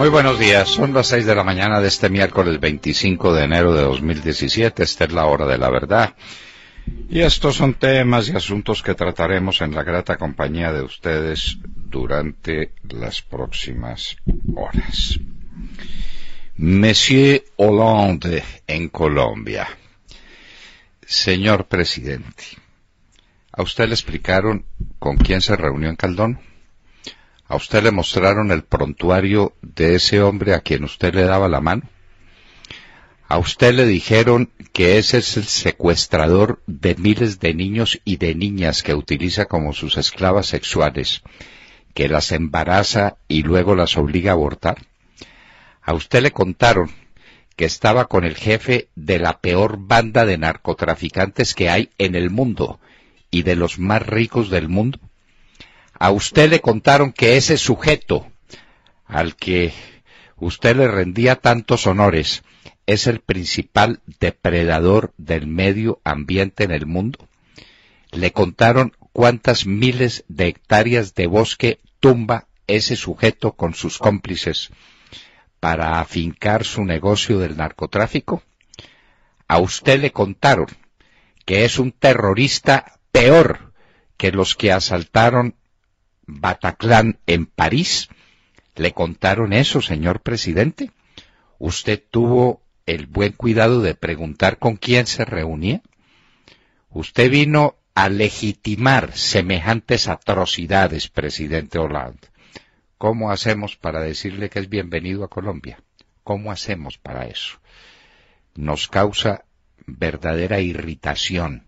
Muy buenos días, son las 6 de la mañana de este miércoles 25 de enero de 2017, esta es la hora de la verdad. Y estos son temas y asuntos que trataremos en la grata compañía de ustedes durante las próximas horas. Monsieur Hollande en Colombia. Señor presidente, ¿a usted le explicaron con quién se reunió en Caldón? ¿A usted le mostraron el prontuario de ese hombre a quien usted le daba la mano? A usted le dijeron que ese es el secuestrador de miles de niños y de niñas que utiliza como sus esclavas sexuales, que las embaraza y luego las obliga a abortar. A usted le contaron que estaba con el jefe de la peor banda de narcotraficantes que hay en el mundo y de los más ricos del mundo a usted le contaron que ese sujeto al que usted le rendía tantos honores es el principal depredador del medio ambiente en el mundo. Le contaron cuántas miles de hectáreas de bosque tumba ese sujeto con sus cómplices para afincar su negocio del narcotráfico? A usted le contaron que es un terrorista peor que los que asaltaron Bataclan en París. ¿Le contaron eso, señor presidente? ¿Usted tuvo el buen cuidado de preguntar con quién se reunía? Usted vino a legitimar semejantes atrocidades, presidente Hollande. ¿Cómo hacemos para decirle que es bienvenido a Colombia? ¿Cómo hacemos para eso? Nos causa verdadera irritación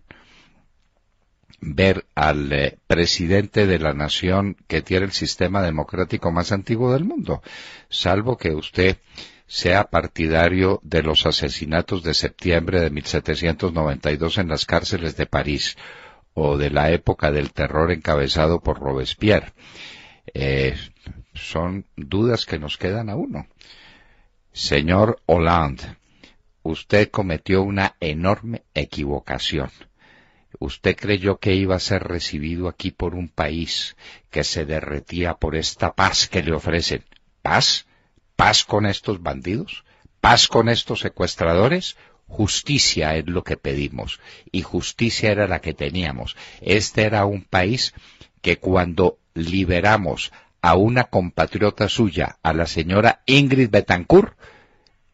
ver al eh, presidente de la nación que tiene el sistema democrático más antiguo del mundo, salvo que usted sea partidario de los asesinatos de septiembre de 1792 en las cárceles de París o de la época del terror encabezado por Robespierre. Eh, son dudas que nos quedan a uno. Señor Hollande, usted cometió una enorme equivocación Usted creyó que iba a ser recibido aquí por un país que se derretía por esta paz que le ofrecen. ¿Paz? ¿Paz con estos bandidos? ¿Paz con estos secuestradores? Justicia es lo que pedimos y justicia era la que teníamos. Este era un país que cuando liberamos a una compatriota suya, a la señora Ingrid Betancourt,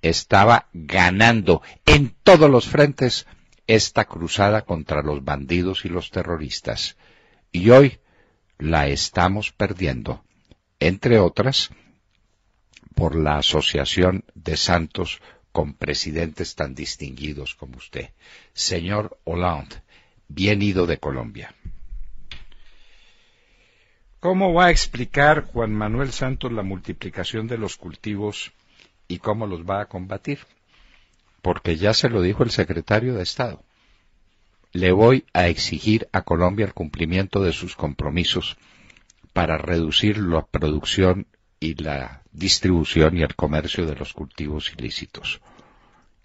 estaba ganando en todos los frentes esta cruzada contra los bandidos y los terroristas, y hoy la estamos perdiendo, entre otras, por la asociación de santos con presidentes tan distinguidos como usted. Señor Hollande, bien ido de Colombia. ¿Cómo va a explicar Juan Manuel Santos la multiplicación de los cultivos y cómo los va a combatir? porque ya se lo dijo el secretario de Estado. Le voy a exigir a Colombia el cumplimiento de sus compromisos para reducir la producción y la distribución y el comercio de los cultivos ilícitos.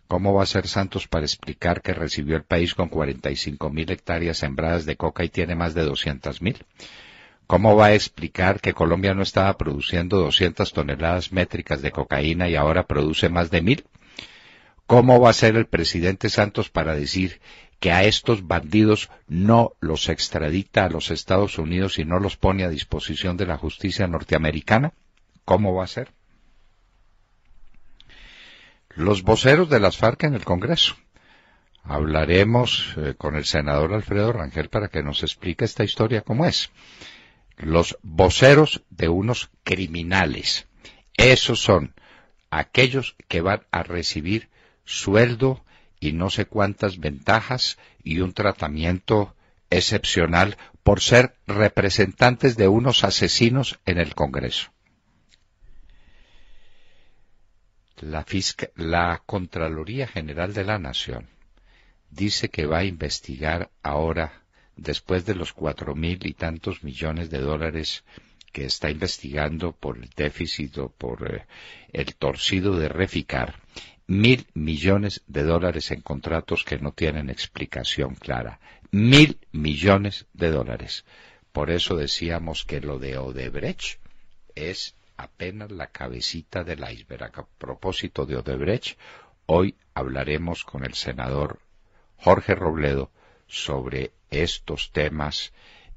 ¿Cómo va a ser Santos para explicar que recibió el país con 45.000 hectáreas sembradas de coca y tiene más de 200.000? ¿Cómo va a explicar que Colombia no estaba produciendo 200 toneladas métricas de cocaína y ahora produce más de mil? ¿Cómo va a ser el presidente Santos para decir que a estos bandidos no los extradita a los Estados Unidos y no los pone a disposición de la justicia norteamericana? ¿Cómo va a ser? Los voceros de las FARC en el Congreso. Hablaremos eh, con el senador Alfredo Rangel para que nos explique esta historia cómo es. Los voceros de unos criminales. Esos son aquellos que van a recibir sueldo y no sé cuántas ventajas y un tratamiento excepcional por ser representantes de unos asesinos en el Congreso. La, Contraloría General de la Nación dice que va a investigar ahora, después de los cuatro mil y tantos millones de dólares que está investigando por el déficit o por eh, el torcido de Reficar, mil millones de dólares en contratos que no tienen explicación clara. Mil millones de dólares. Por eso decíamos que lo de Odebrecht es apenas la cabecita del iceberg. A propósito de Odebrecht, hoy hablaremos con el senador Jorge Robledo sobre estos temas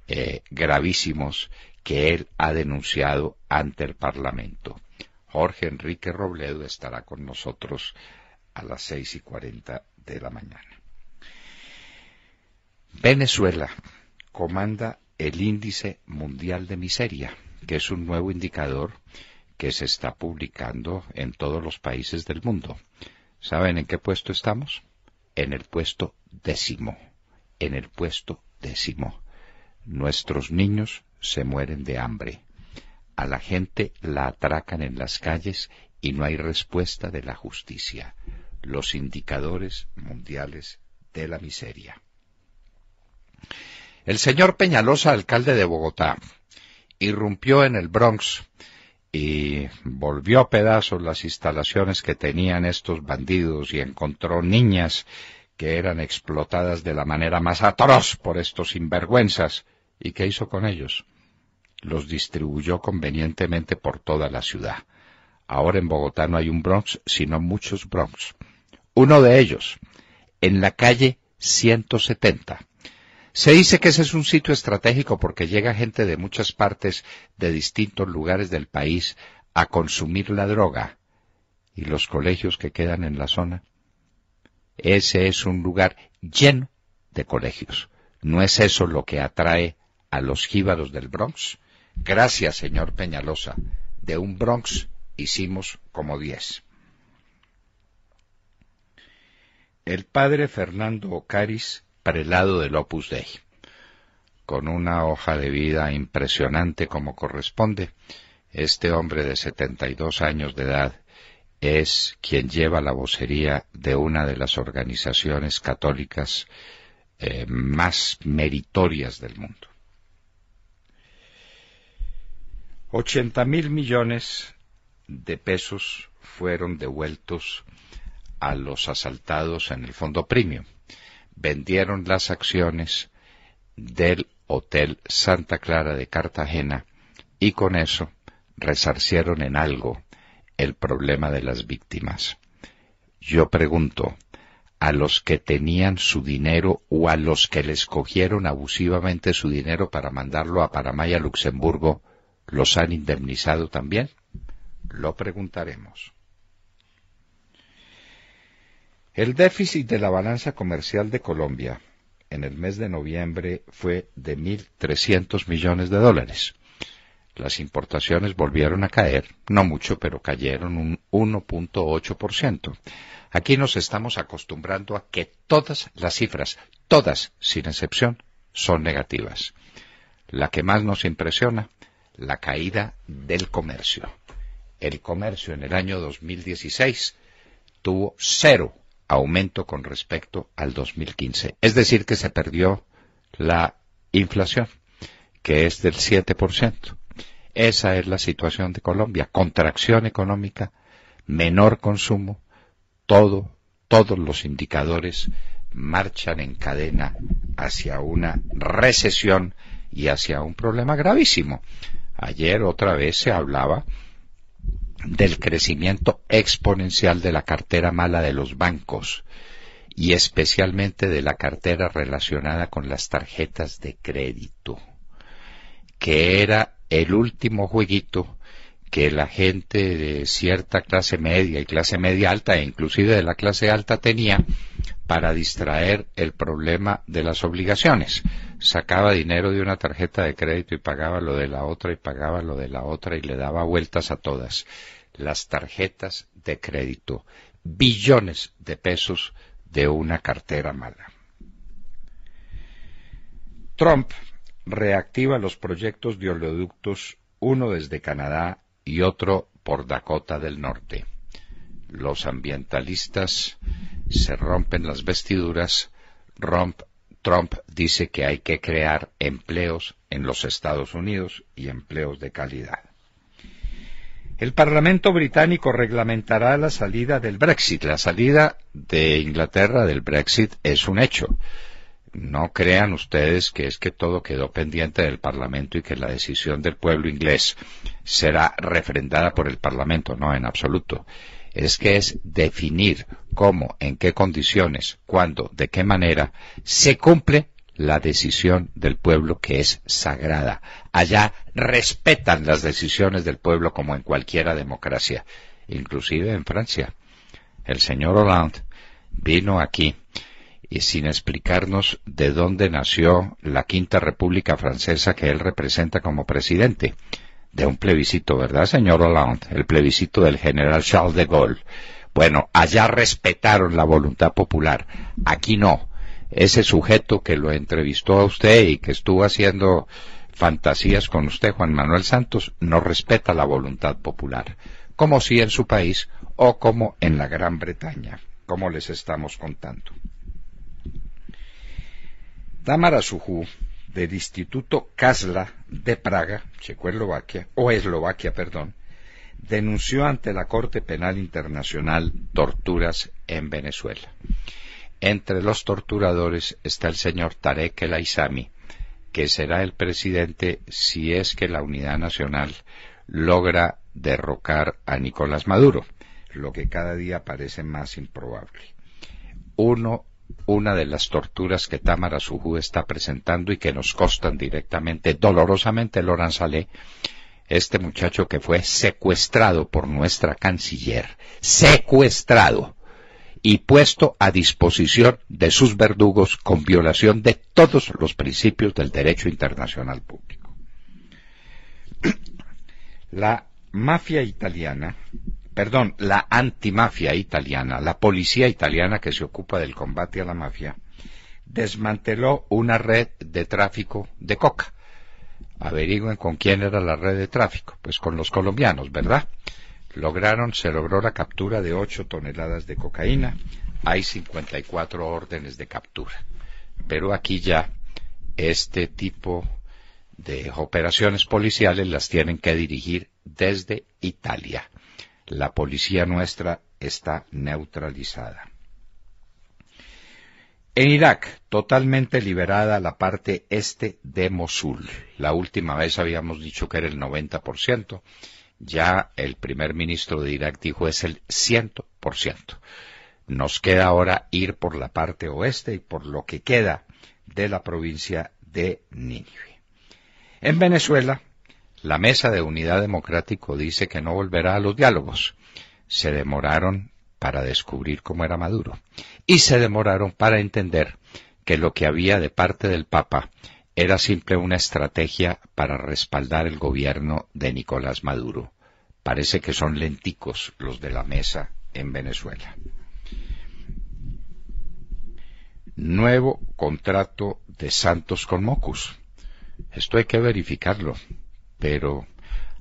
eh, gravísimos que él ha denunciado ante el Parlamento. Jorge Enrique Robledo estará con nosotros a las seis y cuarenta de la mañana. Venezuela comanda el índice mundial de miseria, que es un nuevo indicador que se está publicando en todos los países del mundo. ¿Saben en qué puesto estamos? En el puesto décimo. En el puesto décimo. Nuestros niños se mueren de hambre. A la gente la atracan en las calles y no hay respuesta de la justicia. Los indicadores mundiales de la miseria. El señor Peñalosa, alcalde de Bogotá, irrumpió en el Bronx y volvió a pedazos las instalaciones que tenían estos bandidos y encontró niñas que eran explotadas de la manera más atroz por estos sinvergüenzas. ¿Y qué hizo con ellos? los distribuyó convenientemente por toda la ciudad. Ahora en Bogotá no hay un Bronx, sino muchos Bronx. Uno de ellos, en la calle 170. Se dice que ese es un sitio estratégico porque llega gente de muchas partes, de distintos lugares del país, a consumir la droga. ¿Y los colegios que quedan en la zona? Ese es un lugar lleno de colegios. ¿No es eso lo que atrae a los jíbaros del Bronx? Gracias, señor Peñalosa. De un Bronx hicimos como diez. El padre Fernando Ocaris, prelado del Opus Dei, con una hoja de vida impresionante como corresponde, este hombre de 72 años de edad es quien lleva la vocería de una de las organizaciones católicas eh, más meritorias del mundo. 80 mil millones de pesos fueron devueltos a los asaltados en el fondo premium. Vendieron las acciones del Hotel Santa Clara de Cartagena y con eso resarcieron en algo el problema de las víctimas. Yo pregunto, a los que tenían su dinero o a los que les cogieron abusivamente su dinero para mandarlo a Paramaya, Luxemburgo, ¿Los han indemnizado también? Lo preguntaremos. El déficit de la balanza comercial de Colombia en el mes de noviembre fue de 1.300 millones de dólares. Las importaciones volvieron a caer, no mucho, pero cayeron un 1.8%. Aquí nos estamos acostumbrando a que todas las cifras, todas sin excepción, son negativas. La que más nos impresiona la caída del comercio. El comercio en el año 2016 tuvo cero aumento con respecto al 2015. Es decir, que se perdió la inflación, que es del 7%. Esa es la situación de Colombia. Contracción económica, menor consumo, todo, todos los indicadores marchan en cadena hacia una recesión y hacia un problema gravísimo. Ayer otra vez se hablaba del crecimiento exponencial de la cartera mala de los bancos y especialmente de la cartera relacionada con las tarjetas de crédito, que era el último jueguito que la gente de cierta clase media y clase media alta e inclusive de la clase alta tenía para distraer el problema de las obligaciones. Sacaba dinero de una tarjeta de crédito y pagaba lo de la otra y pagaba lo de la otra y le daba vueltas a todas. Las tarjetas de crédito. Billones de pesos de una cartera mala. Trump reactiva los proyectos de oleoductos, uno desde Canadá y otro por Dakota del Norte. Los ambientalistas se rompen las vestiduras, Trump dice que hay que crear empleos en los Estados Unidos y empleos de calidad. El Parlamento británico reglamentará la salida del Brexit. La salida de Inglaterra del Brexit es un hecho no crean ustedes que es que todo quedó pendiente del Parlamento y que la decisión del pueblo inglés será refrendada por el Parlamento. No, en absoluto. Es que es definir cómo, en qué condiciones, cuándo, de qué manera se cumple la decisión del pueblo que es sagrada. Allá respetan las decisiones del pueblo como en cualquiera democracia, inclusive en Francia. El señor Hollande vino aquí y sin explicarnos de dónde nació la Quinta República Francesa que él representa como presidente. De un plebiscito, ¿verdad, señor Hollande? El plebiscito del general Charles de Gaulle. Bueno, allá respetaron la voluntad popular, aquí no. Ese sujeto que lo entrevistó a usted y que estuvo haciendo fantasías con usted, Juan Manuel Santos, no respeta la voluntad popular, como si en su país o como en la Gran Bretaña, como les estamos contando. Tamara Sujú, del Instituto Kasla de Praga, Checoslovaquia, o Eslovaquia, perdón, denunció ante la Corte Penal Internacional torturas en Venezuela. Entre los torturadores está el señor Tarek El Aizami, que será el presidente si es que la Unidad Nacional logra derrocar a Nicolás Maduro, lo que cada día parece más improbable una de las torturas que Tamara Sujú está presentando y que nos costan directamente, dolorosamente, Loran este muchacho que fue secuestrado por nuestra canciller, secuestrado y puesto a disposición de sus verdugos con violación de todos los principios del derecho internacional público. La mafia italiana perdón, la antimafia italiana, la policía italiana que se ocupa del combate a la mafia, desmanteló una red de tráfico de coca. Averigüen con quién era la red de tráfico. Pues con los colombianos, ¿verdad? Lograron, se logró la captura de 8 toneladas de cocaína. Hay 54 órdenes de captura. Pero aquí ya este tipo de operaciones policiales las tienen que dirigir desde Italia la policía nuestra está neutralizada. En Irak, totalmente liberada la parte este de Mosul. La última vez habíamos dicho que era el 90%. Ya el primer ministro de Irak dijo es el 100%. Nos queda ahora ir por la parte oeste y por lo que queda de la provincia de Nínive. En Venezuela, la Mesa de Unidad Democrático dice que no volverá a los diálogos. Se demoraron para descubrir cómo era Maduro y se demoraron para entender que lo que había de parte del Papa era simple una estrategia para respaldar el gobierno de Nicolás Maduro. Parece que son lenticos los de la mesa en Venezuela. Nuevo contrato de Santos con Mocus. Esto hay que verificarlo pero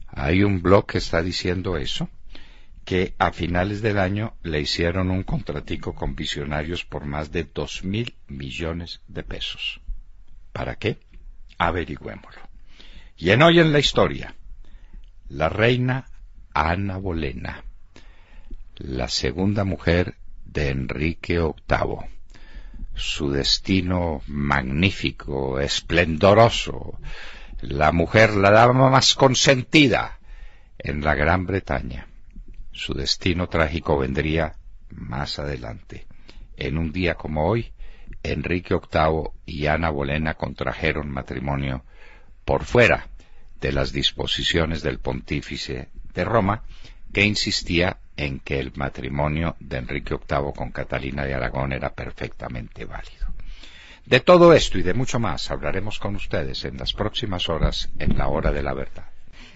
hay un blog que está diciendo eso, que a finales del año le hicieron un contratico con Visionarios por más de dos mil millones de pesos. ¿Para qué? Averigüémoslo. Y en hoy en la historia, la reina Ana Bolena, la segunda mujer de Enrique VIII, su destino magnífico, esplendoroso, la mujer, la dama más consentida en la Gran Bretaña. Su destino trágico vendría más adelante. En un día como hoy, Enrique VIII y Ana Bolena contrajeron matrimonio por fuera de las disposiciones del pontífice de Roma, que insistía en que el matrimonio de Enrique VIII con Catalina de Aragón era perfectamente válido. De todo esto y de mucho más hablaremos con ustedes en las próximas horas en la hora de la verdad.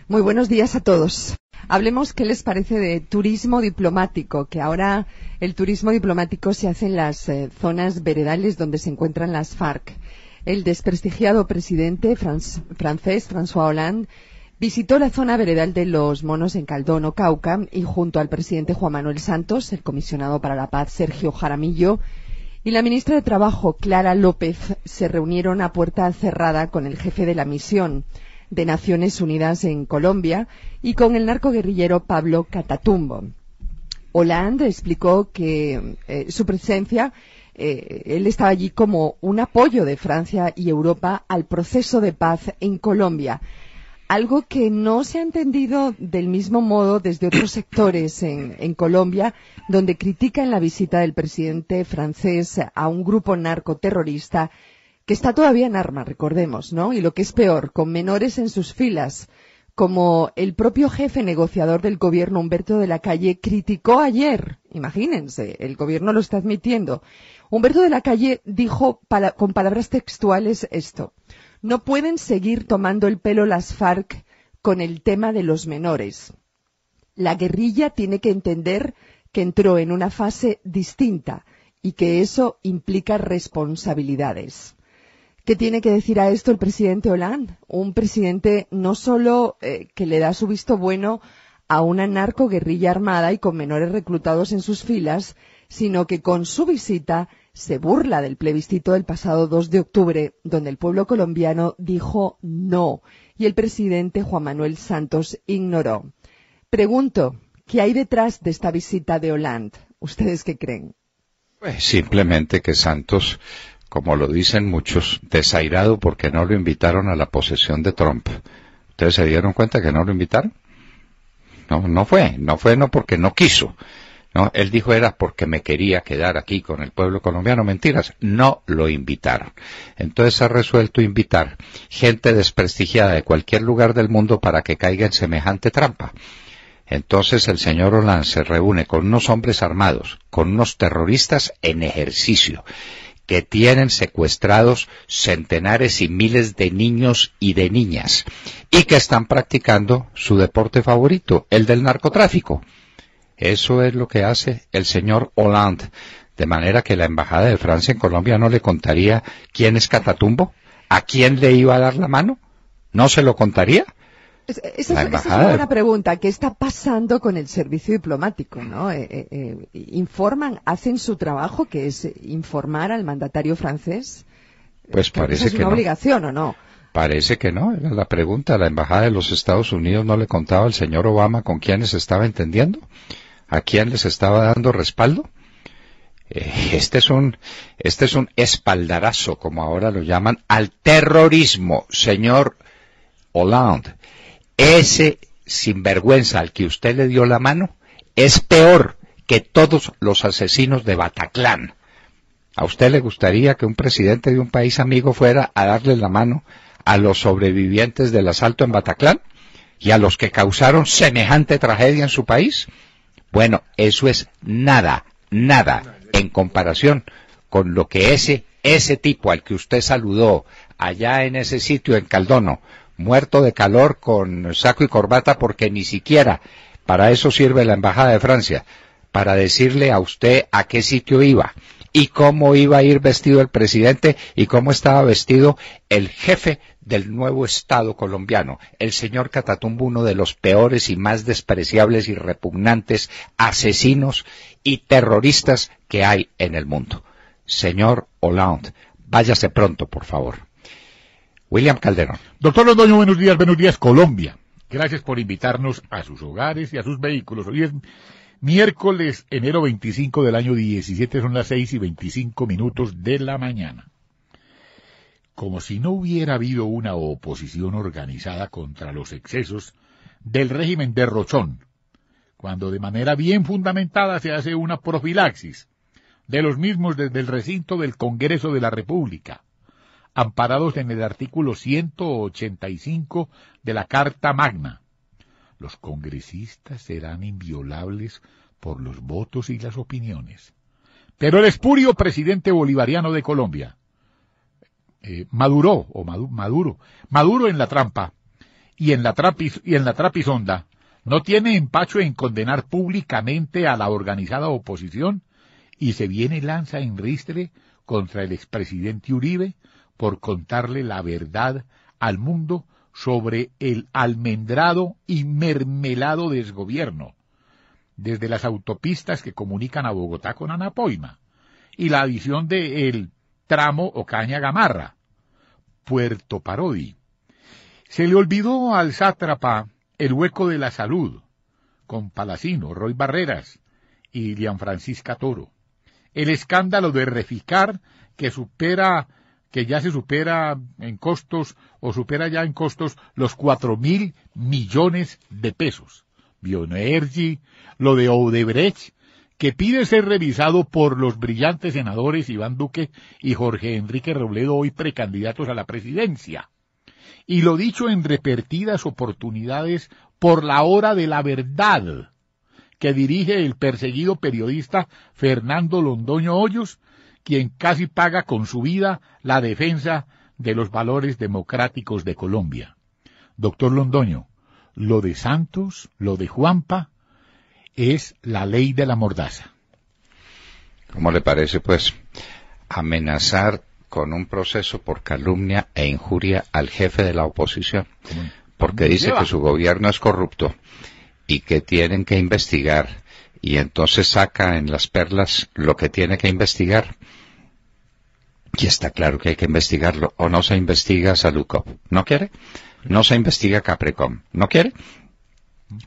Muy buenos días a todos. Hablemos qué les parece de turismo diplomático, que ahora el turismo diplomático se hace en las eh, zonas veredales donde se encuentran las FARC. El desprestigiado presidente francés François Hollande visitó la zona veredal de los monos en Caldón o Cauca y junto al presidente Juan Manuel Santos, el comisionado para la paz Sergio Jaramillo, y la ministra de Trabajo, Clara López, se reunieron a puerta cerrada con el jefe de la misión de Naciones Unidas en Colombia y con el narcoguerrillero Pablo Catatumbo. Hollande explicó que eh, su presencia, eh, él estaba allí como un apoyo de Francia y Europa al proceso de paz en Colombia algo que no se ha entendido del mismo modo desde otros sectores en, Colombia, donde critican la visita del presidente francés a un grupo narcoterrorista que está todavía en armas, recordemos, ¿no? Y lo que es peor, con menores en sus filas, como el propio jefe negociador del gobierno, Humberto de la Calle, criticó ayer, imagínense, el gobierno lo está admitiendo. Humberto de la Calle dijo con palabras textuales esto. No pueden seguir tomando el pelo las FARC con el tema de los menores. La guerrilla tiene que entender que entró en una fase distinta y que eso implica responsabilidades. ¿Qué tiene que decir a esto el presidente Hollande? Un presidente no solo eh, que le da su visto bueno a una guerrilla armada y con menores reclutados en sus filas, sino que con su visita se burla del plebiscito del pasado 2 de octubre, donde el pueblo colombiano dijo no y el presidente Juan Manuel Santos ignoró. Pregunto, ¿qué hay detrás de esta visita de Hollande? ¿Ustedes qué creen? Pues simplemente que Santos, como lo dicen muchos, desairado porque no lo invitaron a la posesión de Trump. ¿Ustedes se dieron cuenta que no lo invitaron? No, no fue, no fue no porque no quiso, él dijo era porque me quería quedar aquí con el pueblo colombiano. Mentiras, no lo invitaron. Entonces ha resuelto invitar gente desprestigiada de cualquier lugar del mundo para que caiga en semejante trampa. Entonces el señor Hollande se reúne con unos hombres armados, con unos terroristas en ejercicio, que tienen secuestrados centenares y miles de niños y de niñas, y que están practicando su deporte favorito, el del narcotráfico. Eso es lo que hace el señor Hollande. De manera que la Embajada de Francia en Colombia no le contaría quién es Catatumbo, a quién le iba a dar la mano, no se lo contaría. esa, es, una pregunta. ¿Qué está pasando con el servicio diplomático? ¿no? Eh, eh, eh, ¿Informan, hacen su trabajo, que es informar al mandatario francés? Pues parece que, es una obligación o no. Parece que no, era la pregunta. La Embajada de los Estados Unidos no le contaba al señor Obama con quiénes estaba entendiendo. ¿A quién les estaba dando respaldo? Eh, este es un, este es un espaldarazo, como ahora lo llaman, al terrorismo, señor Hollande. Ese sinvergüenza al que usted le dio la mano es peor que todos los asesinos de Bataclán. ¿A usted le gustaría que un presidente de un país amigo fuera a darle la mano a los sobrevivientes del asalto en Bataclán y a los que causaron semejante tragedia en su país? Bueno, eso es nada, nada en comparación con lo que ese, ese tipo al que usted saludó allá en ese sitio en Caldono, muerto de calor con saco y corbata porque ni siquiera para eso sirve la Embajada de Francia, para decirle a usted a qué sitio iba, y cómo iba a ir vestido el presidente y cómo estaba vestido el jefe del nuevo Estado colombiano, el señor Catatumbo, uno de los peores y más despreciables y repugnantes asesinos y terroristas que hay en el mundo. Señor Hollande, váyase pronto, por favor. William Calderón. Doctor Londoño, buenos días, buenos días, Colombia. Gracias por invitarnos a sus hogares y a sus vehículos. Hoy Miércoles, enero 25 del año 17, son las 6 y 25 minutos de la mañana. Como si no hubiera habido una oposición organizada contra los excesos del régimen de Rochón, cuando de manera bien fundamentada se hace una profilaxis de los mismos desde el recinto del Congreso de la República, amparados en el artículo 185 de la Carta Magna los congresistas serán inviolables por los votos y las opiniones. Pero el espurio presidente bolivariano de Colombia eh, o Maduro, Maduro en la trampa y en la, y en la trapisonda, no tiene empacho en condenar públicamente a la organizada oposición y se viene lanza en ristre contra el expresidente Uribe por contarle la verdad al mundo sobre el almendrado y mermelado desgobierno, desde las autopistas que comunican a Bogotá con Anapoima, y la adición del el tramo Ocaña Gamarra, Puerto Parodi. Se le olvidó al sátrapa el hueco de la salud, con Palacino, Roy Barreras y Lian Francisca Toro. El escándalo de Reficar, que supera que ya se supera en costos o supera ya en costos los cuatro mil millones de pesos. Bioenergy, lo de Odebrecht, que pide ser revisado por los brillantes senadores Iván Duque y Jorge Enrique Robledo, hoy precandidatos a la presidencia. Y lo dicho en repetidas oportunidades por la hora de la verdad, que dirige el perseguido periodista Fernando Londoño Hoyos, quien casi paga con su vida la defensa de los valores democráticos de Colombia. Doctor Londoño, lo de Santos, lo de Juanpa, es la ley de la mordaza. ¿Cómo le parece, pues, amenazar con un proceso por calumnia e injuria al jefe de la oposición? Porque dice que su gobierno es corrupto y que tienen que investigar y entonces saca en las perlas lo que tiene que investigar. Y está claro que hay que investigarlo. O no se investiga Salukov. ¿No quiere? No se investiga Caprecom. ¿No quiere?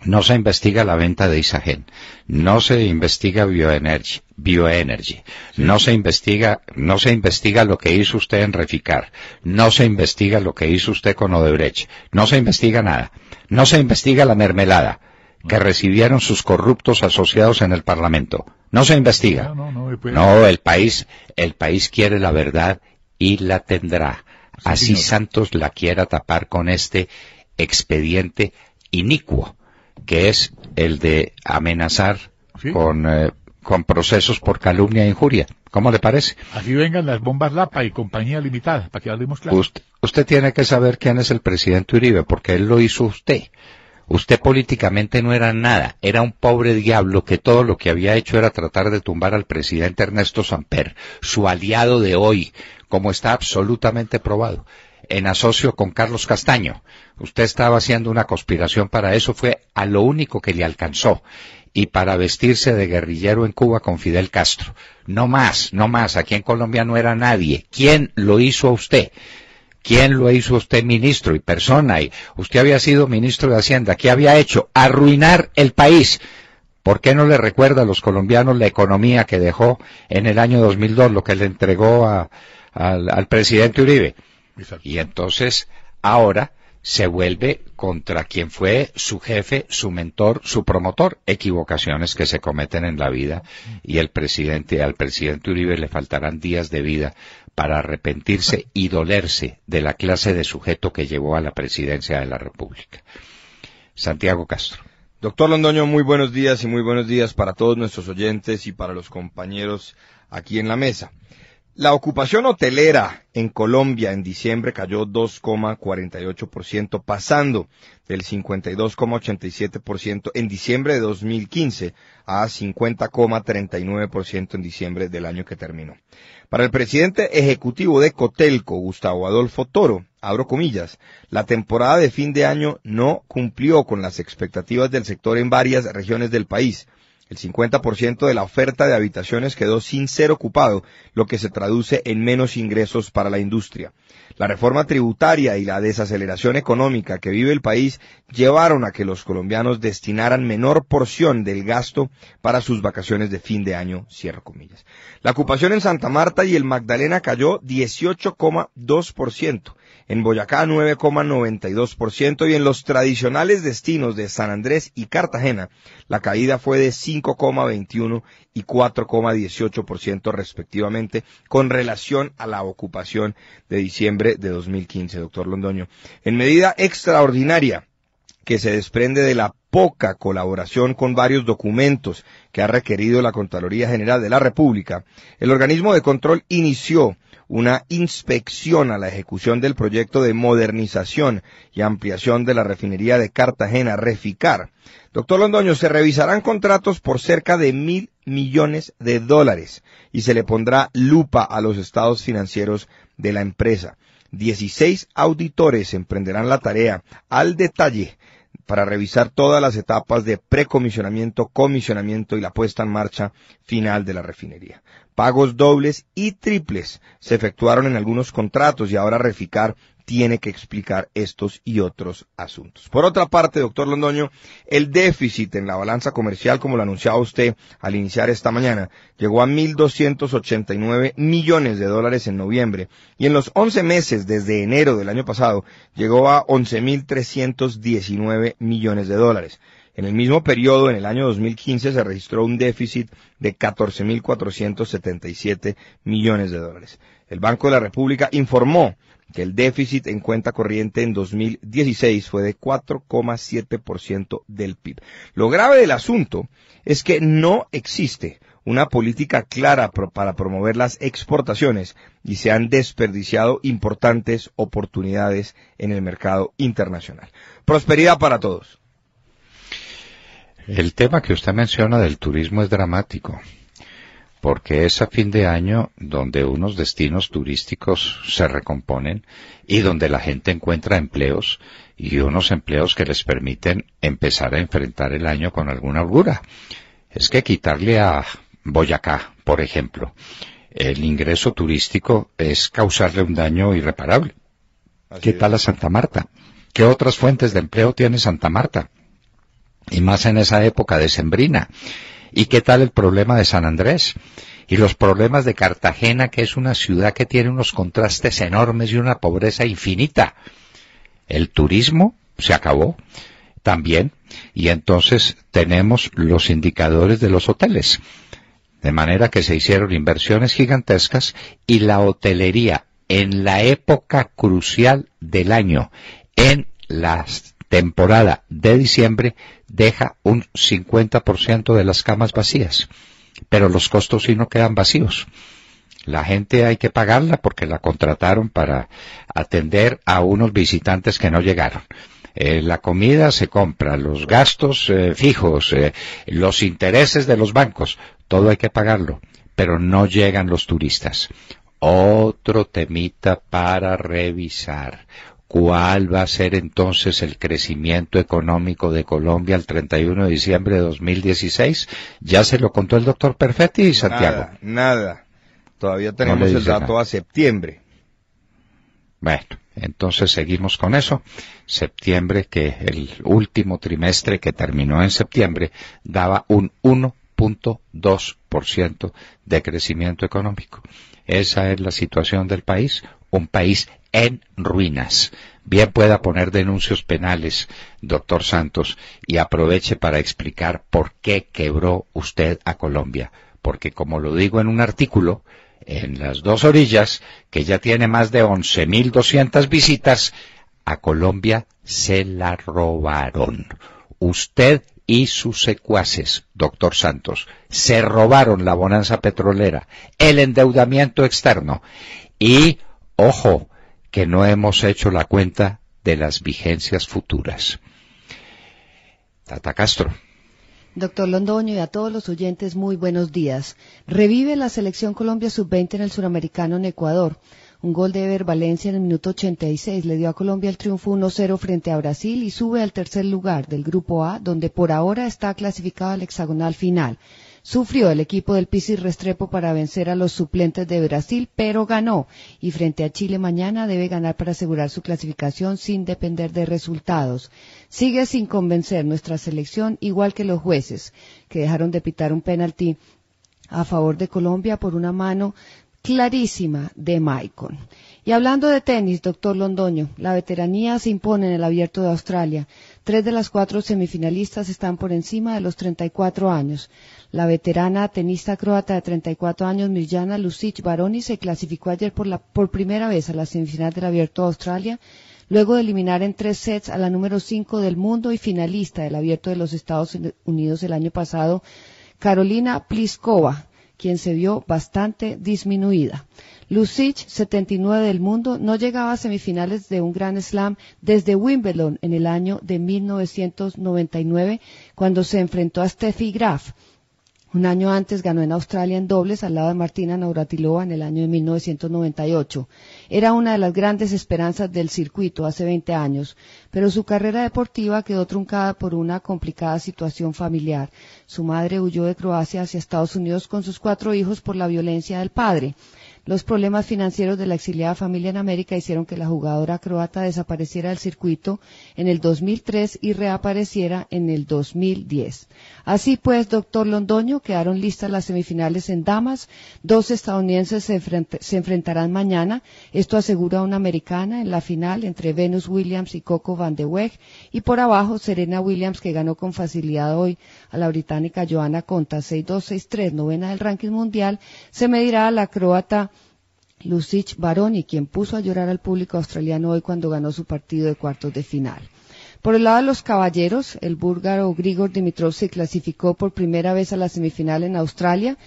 No se investiga la venta de Isagen. No se investiga Bioenergy. Bioenergy. No se investiga, no se investiga lo que hizo usted en Reficar. No se investiga lo que hizo usted con Odebrecht. No se investiga nada. No se investiga la mermelada que recibieron sus corruptos asociados en el Parlamento. No se investiga. Pues- no, el país, el país quiere la verdad y la tendrá. Así Santos la quiera tapar con este expediente inicuo, que es el de amenazar con, eh, con procesos por calumnia e injuria. ¿Cómo le parece? Así vengan las bombas Lapa y compañía limitada, para que hablemos claro. usted tiene que saber quién es el presidente Uribe, porque él lo hizo usted. Usted políticamente no era nada, era un pobre diablo que todo lo que había hecho era tratar de tumbar al presidente Ernesto Samper, su aliado de hoy, como está absolutamente probado, en asocio con Carlos Castaño. Usted estaba haciendo una conspiración para eso, fue a lo único que le alcanzó y para vestirse de guerrillero en Cuba con Fidel Castro. No más, no más, aquí en Colombia no era nadie. ¿Quién lo hizo a usted? ¿Quién lo hizo usted ministro y persona? Y usted había sido ministro de Hacienda. ¿Qué había hecho? Arruinar el país. ¿Por qué no le recuerda a los colombianos la economía que dejó en el año 2002, lo que le entregó al presidente Uribe? Y entonces, ahora, se vuelve contra quien fue su jefe, su mentor, su promotor. Equivocaciones que se cometen en la vida y el presidente, al presidente Uribe le faltarán días de vida para arrepentirse y dolerse de la clase de sujeto que llevó a la presidencia de la República. Santiago Castro. Doctor Londoño, muy buenos días y muy buenos días para todos nuestros oyentes y para los compañeros aquí en la mesa. La ocupación hotelera en Colombia en diciembre cayó 2,48%, pasando del 52,87% en diciembre de 2015 a 50,39% en diciembre del año que terminó. Para el presidente ejecutivo de Cotelco, Gustavo Adolfo Toro, abro comillas, la temporada de fin de año no cumplió con las expectativas del sector en varias regiones del país el 50% de la oferta de habitaciones quedó sin ser ocupado, lo que se traduce en menos ingresos para la industria. La reforma tributaria y la desaceleración económica que vive el país llevaron a que los colombianos destinaran menor porción del gasto para sus vacaciones de fin de año, cierro comillas. La ocupación en Santa Marta y el Magdalena cayó 18,2%, en Boyacá 9,92% y en los tradicionales destinos de San Andrés y Cartagena la caída fue de 5,21 y 4,18% respectivamente con relación a la ocupación de diciembre de 2015, doctor Londoño. En medida extraordinaria que se desprende de la poca colaboración con varios documentos que ha requerido la Contraloría General de la República, el organismo de control inició una inspección a la ejecución del proyecto de modernización y ampliación de la refinería de Cartagena, Reficar. Doctor Londoño, se revisarán contratos por cerca de mil millones de dólares y se le pondrá lupa a los estados financieros de la empresa. 16 auditores emprenderán la tarea al detalle para revisar todas las etapas de precomisionamiento, comisionamiento y la puesta en marcha final de la refinería. Pagos dobles y triples se efectuaron en algunos contratos y ahora Reficar tiene que explicar estos y otros asuntos. Por otra parte, doctor Londoño, el déficit en la balanza comercial, como lo anunciaba usted al iniciar esta mañana, llegó a 1.289 millones de dólares en noviembre y en los 11 meses desde enero del año pasado llegó a 11.319 millones de dólares. En el mismo periodo, en el año 2015, se registró un déficit de 14.477 millones de dólares. El Banco de la República informó que el déficit en cuenta corriente en 2016 fue de 4,7% del PIB. Lo grave del asunto es que no existe una política clara para promover las exportaciones y se han desperdiciado importantes oportunidades en el mercado internacional. Prosperidad para todos. El tema que usted menciona del turismo es dramático porque es a fin de año donde unos destinos turísticos se recomponen y donde la gente encuentra empleos y unos empleos que les permiten empezar a enfrentar el año con alguna holgura. Es que quitarle a Boyacá, por ejemplo, el ingreso turístico es causarle un daño irreparable. ¿Qué tal a Santa Marta? ¿Qué otras fuentes de empleo tiene Santa Marta? Y más en esa época ...de Sembrina... ¿Y qué tal el problema de San Andrés? Y los problemas de Cartagena, que es una ciudad que tiene unos contrastes enormes y una pobreza infinita. El turismo se acabó también y entonces tenemos los indicadores de los hoteles. De manera que se hicieron inversiones gigantescas y la hotelería en la época crucial del año, en las temporada de diciembre deja un 50% de las camas vacías, pero los costos sí no quedan vacíos. La gente hay que pagarla porque la contrataron para atender a unos visitantes que no llegaron. Eh, la comida se compra, los gastos eh, fijos, eh, los intereses de los bancos, todo hay que pagarlo, pero no llegan los turistas. Otro temita para revisar. ¿Cuál va a ser entonces el crecimiento económico de Colombia el 31 de diciembre de 2016? Ya se lo contó el doctor Perfetti y Santiago. Nada, Todavía tenemos el dato a septiembre. Bueno, entonces seguimos con eso. Septiembre, que el último trimestre que terminó en septiembre, daba un 1.2% de crecimiento económico. Esa es la situación del país, un país en ruinas. Bien pueda poner denuncios penales, doctor Santos, y aproveche para explicar por qué quebró usted a Colombia. Porque como lo digo en un artículo, en las dos orillas, que ya tiene más de 11.200 visitas, a Colombia se la robaron. Usted y sus secuaces, doctor Santos, se robaron la bonanza petrolera, el endeudamiento externo y, ojo, que no hemos hecho la cuenta de las vigencias futuras. Tata Castro. Doctor Londoño y a todos los oyentes, muy buenos días. Revive la selección Colombia sub-20 en el suramericano en Ecuador. Un gol de Ever Valencia en el minuto 86 le dio a Colombia el triunfo 1-0 frente a Brasil y sube al tercer lugar del Grupo A, donde por ahora está clasificado al hexagonal final. Sufrió el equipo del Pisis Restrepo para vencer a los suplentes de Brasil, pero ganó. Y frente a Chile mañana debe ganar para asegurar su clasificación sin depender de resultados. Sigue sin convencer nuestra selección, igual que los jueces, que dejaron de pitar un penalti a favor de Colombia por una mano clarísima de Maicon. Y hablando de tenis, doctor Londoño, la veteranía se impone en el abierto de Australia. Tres de las cuatro semifinalistas están por encima de los 34 años. La veterana tenista croata de 34 años, Mirjana Lucic Baroni, se clasificó ayer por, primera vez a la semifinal del Abierto de Australia, luego de eliminar en tres sets a la número cinco del mundo y finalista del Abierto de los Estados Unidos el año pasado, Carolina Pliskova quien se vio bastante disminuida. Lucic, 79 del mundo, no llegaba a semifinales de un Grand Slam desde Wimbledon en el año de 1999, cuando se enfrentó a Steffi Graf un año antes ganó en Australia en dobles al lado de Martina Navratilova en el año de 1998. Era una de las grandes esperanzas del circuito hace 20 años, pero su carrera deportiva quedó truncada por una complicada situación familiar. Su madre huyó de Croacia hacia Estados Unidos con sus cuatro hijos por la violencia del padre. Los problemas financieros de la exiliada familia en América hicieron que la jugadora croata desapareciera del circuito en el 2003 y reapareciera en el 2010. Así pues, doctor Londoño, quedaron listas las semifinales en Damas. Dos estadounidenses se, enfrentarán mañana. Esto asegura una americana en la final entre Venus Williams y Coco Van de Weg. Y por abajo, Serena Williams, que ganó con facilidad hoy a la británica Joana Conta 6-2, 6-3, novena del ranking mundial, se medirá a la croata Lucic Baroni, quien puso a llorar al público australiano hoy cuando ganó su partido de cuartos de final. Por el lado de los caballeros, el búlgaro Grigor Dimitrov se clasificó por primera vez a la semifinal en Australia,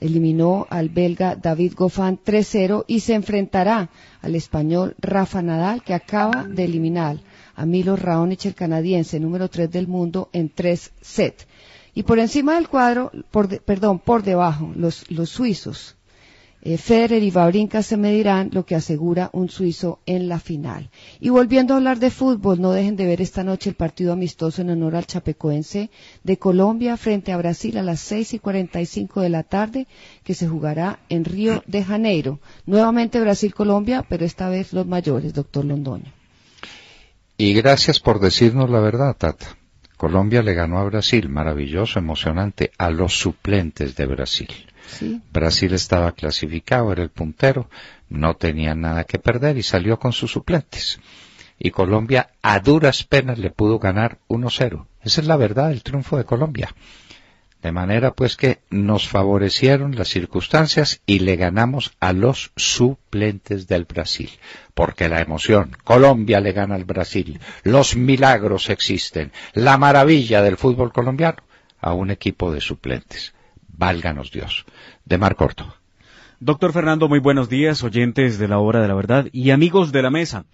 eliminó al belga David Goffin 3-0 y se enfrentará al español Rafa Nadal, que acaba de eliminar a Milo Raonic, el canadiense número 3 del mundo, en tres sets. Y por encima del cuadro, perdón, por debajo, los suizos, Ferrer eh, Federer y Babrinka se medirán, lo que asegura un suizo en la final. Y volviendo a hablar de fútbol, no dejen de ver esta noche el partido amistoso en honor al Chapecoense de Colombia frente a Brasil a las 6 y 45 de la tarde, que se jugará en Río de Janeiro. Nuevamente Brasil-Colombia, pero esta vez los mayores, doctor Londoño. Y gracias por decirnos la verdad, Tata. Colombia le ganó a Brasil, maravilloso, emocionante, a los suplentes de Brasil. Brasil estaba clasificado, era el puntero, no tenía nada que perder y salió con sus suplentes. Y Colombia a duras penas le pudo ganar 1-0. Esa es la verdad del triunfo de Colombia. De manera pues que nos favorecieron las circunstancias y le ganamos a los suplentes del Brasil. Porque la emoción, Colombia le gana al Brasil, los milagros existen, la maravilla del fútbol colombiano a un equipo de suplentes. Válganos Dios. De Mar Corto. Doctor Fernando, muy buenos días, oyentes de la Hora de la Verdad y amigos de la mesa.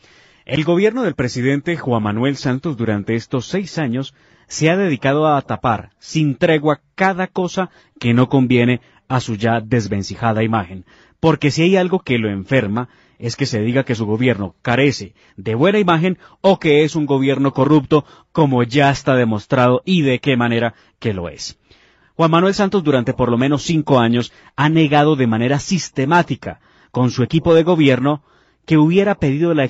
El gobierno del presidente Juan Manuel Santos durante estos seis años se ha dedicado a tapar sin tregua cada cosa que no conviene a su ya desvencijada imagen. Porque si hay algo que lo enferma, es que se diga que su gobierno carece de buena imagen o que es un gobierno corrupto, como ya está demostrado y de qué manera que lo es. Juan Manuel Santos durante por lo menos cinco años ha negado de manera sistemática con su equipo de gobierno que hubiera pedido la,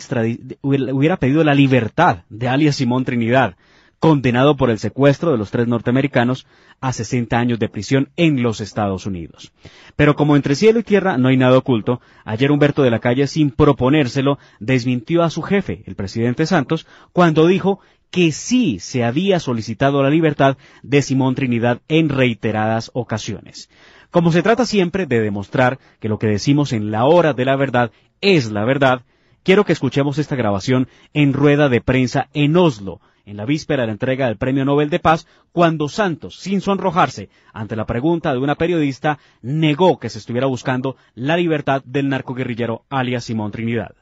hubiera pedido la libertad de alias Simón Trinidad, condenado por el secuestro de los tres norteamericanos a 60 años de prisión en los Estados Unidos. Pero como entre cielo y tierra no hay nada oculto, ayer Humberto de la Calle, sin proponérselo, desmintió a su jefe, el presidente Santos, cuando dijo que sí se había solicitado la libertad de Simón Trinidad en reiteradas ocasiones. Como se trata siempre de demostrar que lo que decimos en la hora de la verdad es la verdad, quiero que escuchemos esta grabación en rueda de prensa en Oslo, en la víspera de la entrega del Premio Nobel de Paz, cuando Santos, sin sonrojarse ante la pregunta de una periodista, negó que se estuviera buscando la libertad del guerrillero alias Simón Trinidad.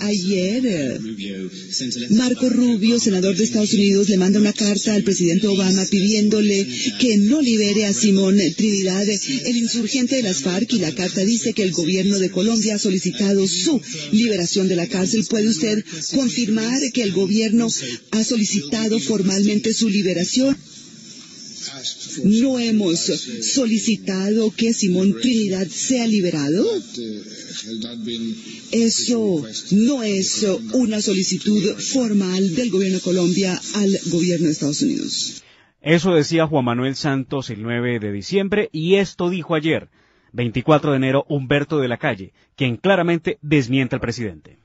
Ayer, eh, Marco Rubio, senador de Estados Unidos, le manda una carta al presidente Obama pidiéndole que no libere a Simón Trinidad, el insurgente de las FARC, y la carta dice que el gobierno de Colombia ha solicitado su liberación de la cárcel. ¿Puede usted confirmar que el gobierno ha solicitado formalmente su liberación? no hemos solicitado que Simón Trinidad sea liberado. Eso no es una solicitud formal del gobierno de Colombia al gobierno de Estados Unidos. Eso decía Juan Manuel Santos el 9 de diciembre y esto dijo ayer, 24 de enero, Humberto de la Calle, quien claramente desmiente al presidente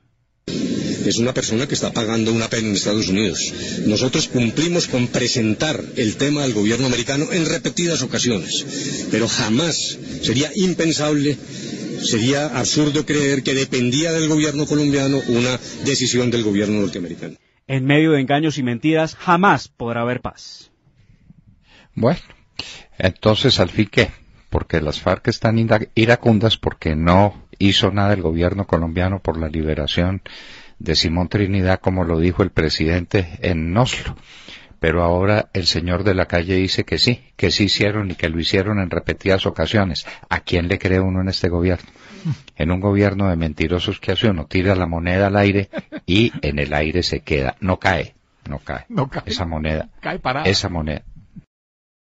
es una persona que está pagando una pena en Estados Unidos. Nosotros cumplimos con presentar el tema al gobierno americano en repetidas ocasiones, pero jamás sería impensable sería absurdo creer que dependía del gobierno colombiano una decisión del gobierno norteamericano. En medio de engaños y mentiras jamás podrá haber paz. Bueno, entonces al fin qué, porque las FARC están iracundas porque no hizo nada el gobierno colombiano por la liberación de Simón Trinidad, como lo dijo el presidente en Oslo. Pero ahora el señor de la calle dice que sí, que sí hicieron y que lo hicieron en repetidas ocasiones. ¿A quién le cree uno en este gobierno? En un gobierno de mentirosos que hace uno tira la moneda al aire y en el aire se queda, no cae, no cae. No cae. Esa moneda. Cae para Esa moneda.